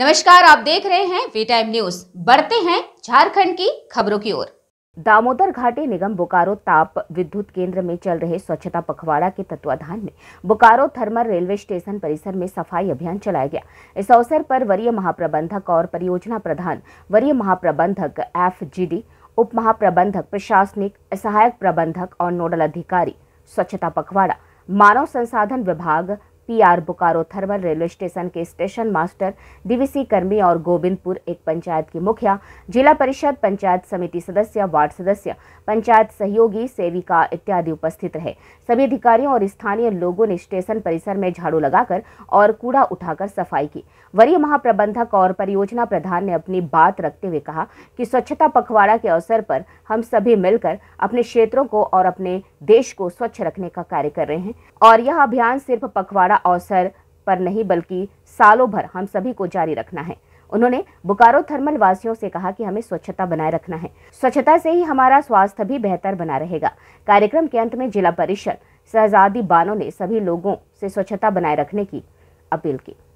नमस्कार आप देख रहे हैं वी टाइम न्यूज बढ़ते हैं झारखंड की खबरों की ओर दामोदर घाटी निगम बोकारो ताप विद्युत केंद्र में चल रहे स्वच्छता पखवाड़ा के तत्वाधान में बोकारो थर्मल रेलवे स्टेशन परिसर में सफाई अभियान चलाया गया इस अवसर पर वरीय महाप्रबंधक और परियोजना प्रधान वरीय महाप्रबंधक एफ जी उप महाप्रबंधक प्रशासनिक सहायक प्रबंधक और नोडल अधिकारी स्वच्छता पखवाड़ा मानव संसाधन विभाग PR Bokaro thermal railway station के स्टेशन मास्टर डीवीसी कर्मी और गोविंदपुर एक पंचायत के मुखिया जिला परिषद पंचायत समिति सदस्य वार्ड सदस्य पंचायत सहयोगी सेविका इत्यादि उपस्थित रहे सभी अधिकारियों और स्थानीय लोगों ने स्टेशन परिसर में झाड़ू लगाकर और कूड़ा उठाकर सफाई की वरीय महाप्रबंधक और परियोजना प्रधान ने अपनी बात रखते हुए कहा कि स्वच्छता पखवाड़ा के अवसर पर हम सभी मिलकर अपने क्षेत्रों को और अपने देश को स्वच्छ रखने का कार्य कर रहे हैं और यह अभियान सिर्फ पखवाड़ा अवसर पर नहीं बल्कि सालों भर हम सभी को जारी रखना है उन्होंने बोकारो थर्मल वासियों से कहा कि हमें स्वच्छता बनाए रखना है स्वच्छता से ही हमारा स्वास्थ्य भी बेहतर बना रहेगा कार्यक्रम के अंत में जिला परिषद शहजादी बानो ने सभी लोगों से स्वच्छता बनाए रखने की अपील की